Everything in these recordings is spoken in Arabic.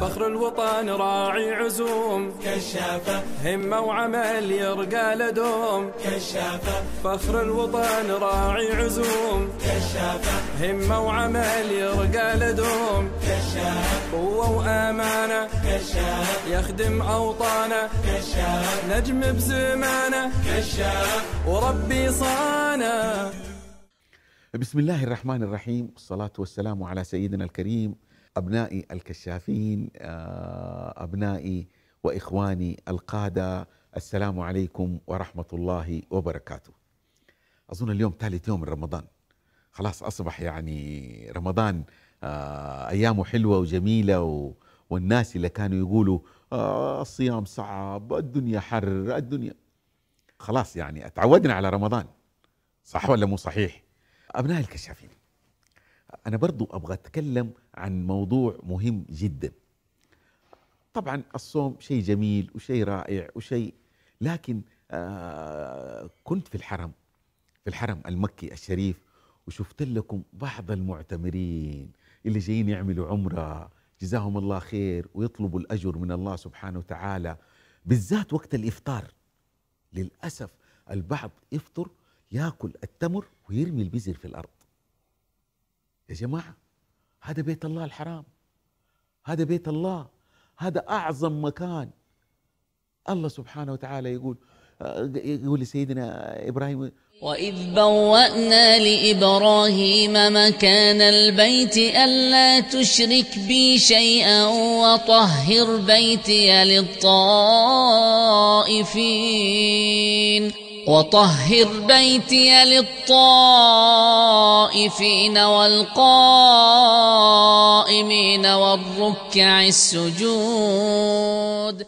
فخر الوطن راعي عزوم كشافة همة وعمل يرقى لدوم كشافة فخر الوطن راعي عزوم كشافة همة وعمل يرقى لدوم كشافة قوة وأمانة كشافة يخدم أوطانه كشافة نجم بزمانه كشافة وربي صانه بسم الله الرحمن الرحيم والصلاة والسلام على سيدنا الكريم أبنائي الكشافين آه، أبنائي وإخواني القادة السلام عليكم ورحمة الله وبركاته أظن اليوم ثالث يوم من رمضان خلاص أصبح يعني رمضان آه، أيامه حلوة وجميلة و والناس اللي كانوا يقولوا آه، الصيام صعب الدنيا حر الدنيا خلاص يعني اتعودنا على رمضان صح ولا مو صحيح أبناء الكشافين انا برضو ابغى اتكلم عن موضوع مهم جدا طبعا الصوم شيء جميل وشيء رائع وشيء لكن آه كنت في الحرم في الحرم المكي الشريف وشفت لكم بعض المعتمرين اللي جايين يعملوا عمره جزاهم الله خير ويطلبوا الاجر من الله سبحانه وتعالى بالذات وقت الافطار للاسف البعض يفطر ياكل التمر ويرمي البزر في الارض يا جماعه هذا بيت الله الحرام هذا بيت الله هذا اعظم مكان الله سبحانه وتعالى يقول يقول لسيدنا ابراهيم واذ بوانا لابراهيم مكان البيت الا تشرك بي شيئا وطهر بيتي للطائفين وطهر بيتي للطائفين والقائمين والركع السجود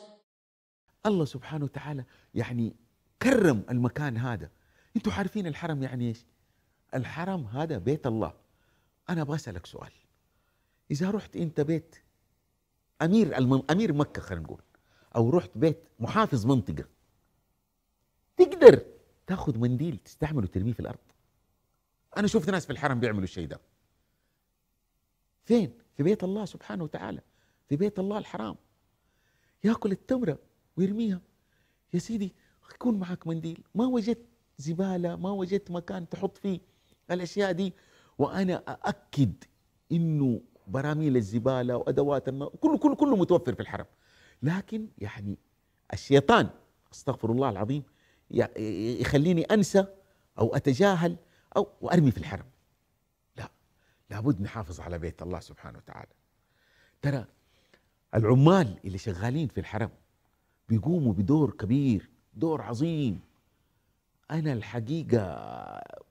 الله سبحانه وتعالى يعني كرم المكان هذا انتوا عارفين الحرم يعني ايش الحرم هذا بيت الله انا ابغى اسالك سؤال اذا رحت انت بيت امير المم... امير مكه خلينا نقول او رحت بيت محافظ منطقه تقدر تاخذ منديل تستعمله ترميه في الارض انا شفت ناس في الحرم بيعملوا الشيء ده فين في بيت الله سبحانه وتعالى في بيت الله الحرام ياكل التمره ويرميها يا سيدي يكون معك منديل ما وجدت زباله ما وجدت مكان تحط فيه الاشياء دي وانا ااكد انه براميل الزباله وادوات الم... كله كله كله متوفر في الحرم لكن يعني الشيطان استغفر الله العظيم يخليني انسى او اتجاهل او وارمي في الحرم لا لابد نحافظ على بيت الله سبحانه وتعالى ترى العمال اللي شغالين في الحرم بيقوموا بدور كبير دور عظيم انا الحقيقه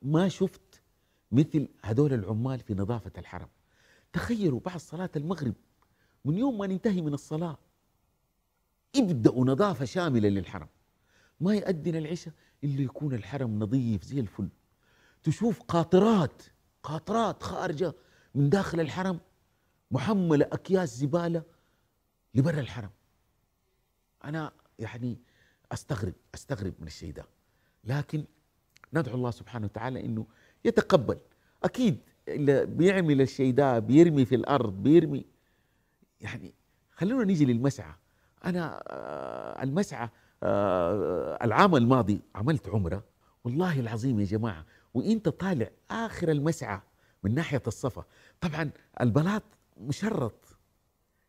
ما شفت مثل هذول العمال في نظافه الحرم تخيلوا بعد صلاه المغرب من يوم ما ننتهي من الصلاه ابداوا نظافه شامله للحرم ما يأذن العشاء إلا يكون الحرم نظيف زي الفل تشوف قاطرات قاطرات خارجة من داخل الحرم محملة أكياس زبالة لبر الحرم أنا يعني أستغرب أستغرب من الشيء ده لكن ندعو الله سبحانه وتعالى أنه يتقبل أكيد اللي بيعمل الشيء ده بيرمي في الأرض بيرمي يعني خلونا نيجي للمسعى أنا آه، المسعى آه، العام الماضي عملت عمره والله العظيم يا جماعه وانت طالع اخر المسعى من ناحيه الصفا طبعا البلاط مشرط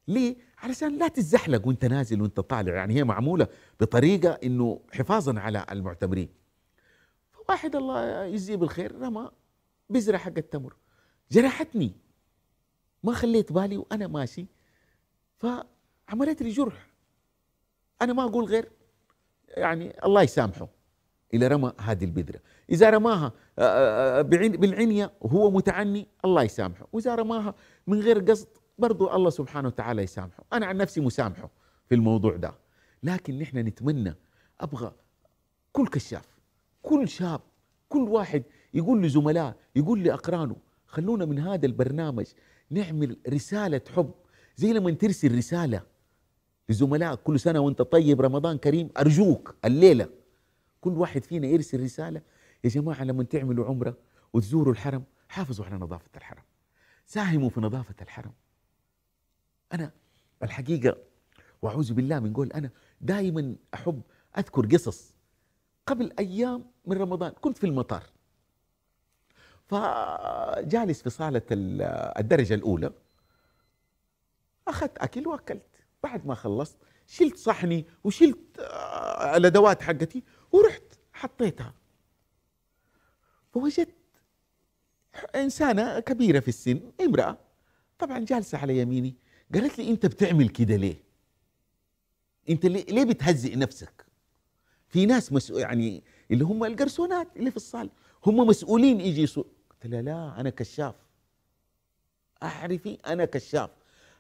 ليه؟ علشان لا تتزحلق وانت نازل وانت طالع يعني هي معموله بطريقه انه حفاظا على المعتمرين فواحد الله يجزيه بالخير رمى بذره حق التمر جرحتني ما خليت بالي وانا ماشي فعملت لي جرح انا ما اقول غير يعني الله يسامحه إذا رمى هذه البذرة إذا رماها آه، آه، آه، بالعنية وهو متعني الله يسامحه وإذا رماها من غير قصد برضو الله سبحانه وتعالى يسامحه أنا عن نفسي مسامحه في الموضوع ده لكن نحن نتمنى أبغى كل كشاف كل شاب كل واحد يقول لزملائه يقول لأقرانه خلونا من هذا البرنامج نعمل رسالة حب زي لما ترسل رسالة لزملائك كل سنة وانت طيب رمضان كريم أرجوك الليلة كل واحد فينا يرسل رسالة يا جماعة لما تعملوا عمرة وتزوروا الحرم حافظوا على نظافة الحرم ساهموا في نظافة الحرم أنا الحقيقة وأعوذ بالله من قول أنا دائما أحب أذكر قصص قبل أيام من رمضان كنت في المطار فجالس في صالة الدرجة الأولى أخذت أكل وأكلت بعد ما خلصت شلت صحني وشلت آه، الادوات حقتي ورحت حطيتها فوجدت انسانه كبيره في السن امراه طبعا جالسه على يميني قالت لي انت بتعمل كده ليه انت ليه بتهزئ نفسك في ناس مسؤول يعني اللي هم القرصونات اللي في الصاله هم مسؤولين يجي يسوق قلت لها لا انا كشاف اعرفي انا كشاف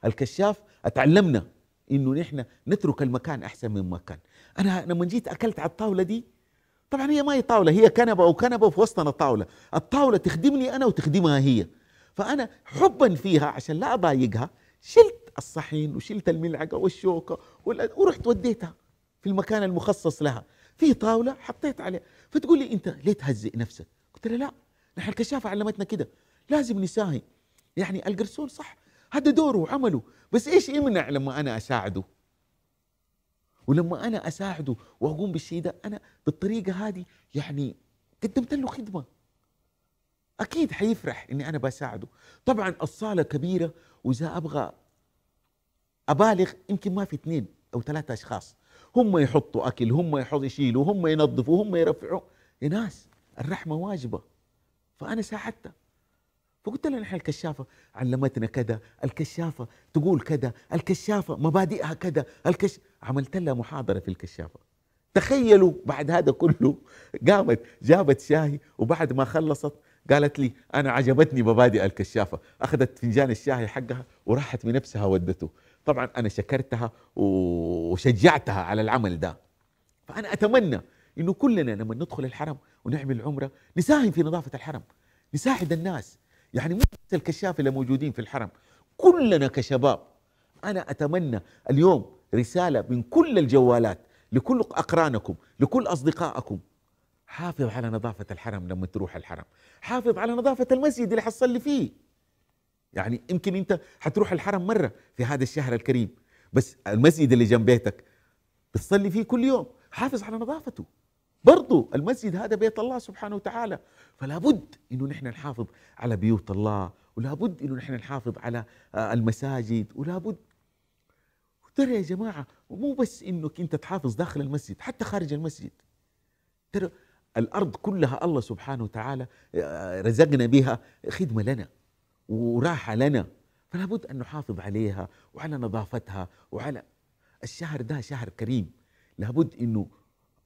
الكشاف اتعلمنا انه نحن نترك المكان احسن من مكان انا لما جيت اكلت على الطاوله دي طبعا هي ما هي طاوله هي كنبه وكنبه وفي وسطنا طاوله الطاوله تخدمني انا وتخدمها هي فانا حبا فيها عشان لا اضايقها شلت الصحين وشلت الملعقه والشوكه ورحت وديتها في المكان المخصص لها في طاوله حطيت عليها فتقول لي انت ليه تهزئ نفسك قلت لها لا نحن الكشافه علمتنا كده لازم نساهم يعني القرصون صح هذا دوره وعمله بس ايش يمنع لما انا اساعده ولما انا اساعده واقوم بالشيء ده انا بالطريقه هذه يعني قدمت له خدمه اكيد حيفرح اني انا بساعده طبعا الصاله كبيره واذا ابغى ابالغ يمكن ما في اثنين او ثلاثه اشخاص هم يحطوا اكل هم يحطوا يشيلوا هم ينظفوا هم يرفعوا يا ناس الرحمه واجبه فانا ساعدته فقلت لها نحن الكشافه علمتنا كذا، الكشافه تقول كذا، الكشافه مبادئها كذا، الكش عملت لها محاضره في الكشافه. تخيلوا بعد هذا كله قامت جابت شاهي وبعد ما خلصت قالت لي انا عجبتني مبادئ الكشافه، اخذت فنجان الشاهي حقها وراحت بنفسها ودته. طبعا انا شكرتها وشجعتها على العمل ده. فانا اتمنى انه كلنا لما ندخل الحرم ونعمل عمره نساهم في نظافه الحرم، نساعد الناس يعني مو الكشاف اللي موجودين في الحرم كلنا كشباب انا اتمنى اليوم رساله من كل الجوالات لكل اقرانكم لكل اصدقائكم حافظ على نظافه الحرم لما تروح الحرم حافظ على نظافه المسجد اللي حصل فيه يعني يمكن انت حتروح الحرم مره في هذا الشهر الكريم بس المسجد اللي جنب بيتك بتصلي فيه كل يوم حافظ على نظافته برضو المسجد هذا بيت الله سبحانه وتعالى فلا بد انه نحن نحافظ على بيوت الله ولا بد انه نحن نحافظ على آه، المساجد ولا بد ترى يا جماعه مو بس انك انت تحافظ داخل المسجد حتى خارج المسجد ترى الارض كلها الله سبحانه وتعالى آه، رزقنا بها خدمه لنا وراحه لنا فلا بد ان نحافظ عليها وعلى نظافتها وعلى الشهر ده شهر كريم لابد انه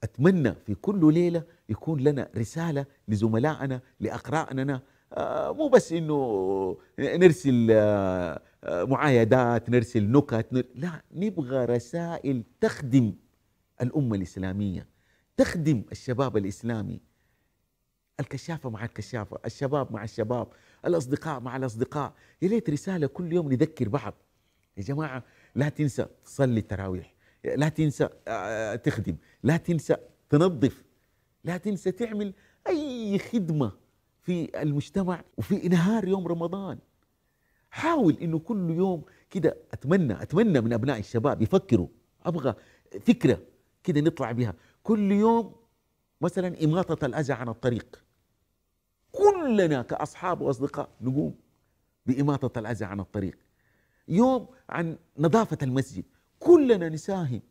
أتمنى في كل ليلة يكون لنا رسالة لزملائنا لأقرائنا آه، مو بس إنه نرسل آه، آه، معايدات نرسل نكت لا نبغى رسائل تخدم الأمة الإسلامية تخدم الشباب الإسلامي الكشافة مع الكشافة الشباب مع الشباب الأصدقاء مع الأصدقاء يا ليت رسالة كل يوم نذكر بعض يا جماعة لا تنسى تصلي التراويح لا تنسى آه، تخدم لا تنسى تنظف لا تنسى تعمل أي خدمة في المجتمع وفي نهار يوم رمضان حاول انه كل يوم كده اتمنى اتمنى من ابناء الشباب يفكروا ابغى فكره كده نطلع بها كل يوم مثلا اماطه الاذى عن الطريق كلنا كاصحاب واصدقاء نقوم باماطه الاذى عن الطريق يوم عن نظافه المسجد كلنا نساهم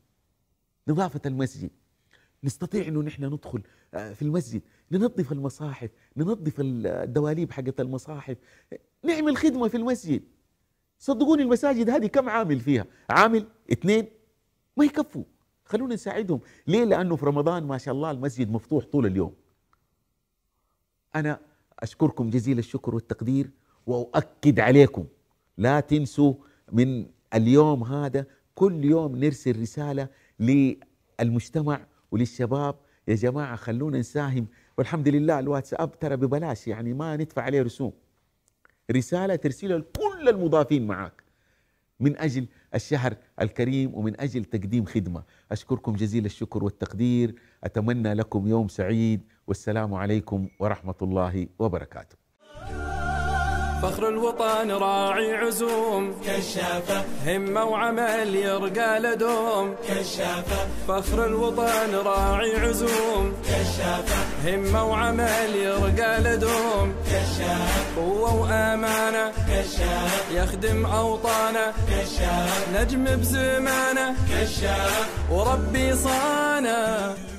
نظافة المسجد نستطيع انه نحن ندخل آه، في المسجد ننظف المصاحف ننظف الدواليب حقة المصاحف نعمل خدمة في المسجد صدقوني المساجد هذه كم عامل فيها عامل اثنين ما يكفوا خلونا نساعدهم ليه لأنه في رمضان ما شاء الله المسجد مفتوح طول اليوم أنا أشكركم جزيل الشكر والتقدير وأؤكد عليكم لا تنسوا من اليوم هذا كل يوم نرسل رسالة للمجتمع وللشباب يا جماعة خلونا نساهم والحمد لله الواتساب ترى ببلاش يعني ما ندفع عليه رسوم رسالة ترسلها لكل المضافين معك من أجل الشهر الكريم ومن أجل تقديم خدمة أشكركم جزيل الشكر والتقدير أتمنى لكم يوم سعيد والسلام عليكم ورحمة الله وبركاته فخر الوطن راعي عزوم كشافة همة وعمل يرقى لدوم كشافة فخر الوطن راعي عزوم كشافة همة وعمل يرقى لدوم كشافة قوة وأمانة كشافة يخدم أوطانه كشافة نجم بزمانه كشافة وربي صانه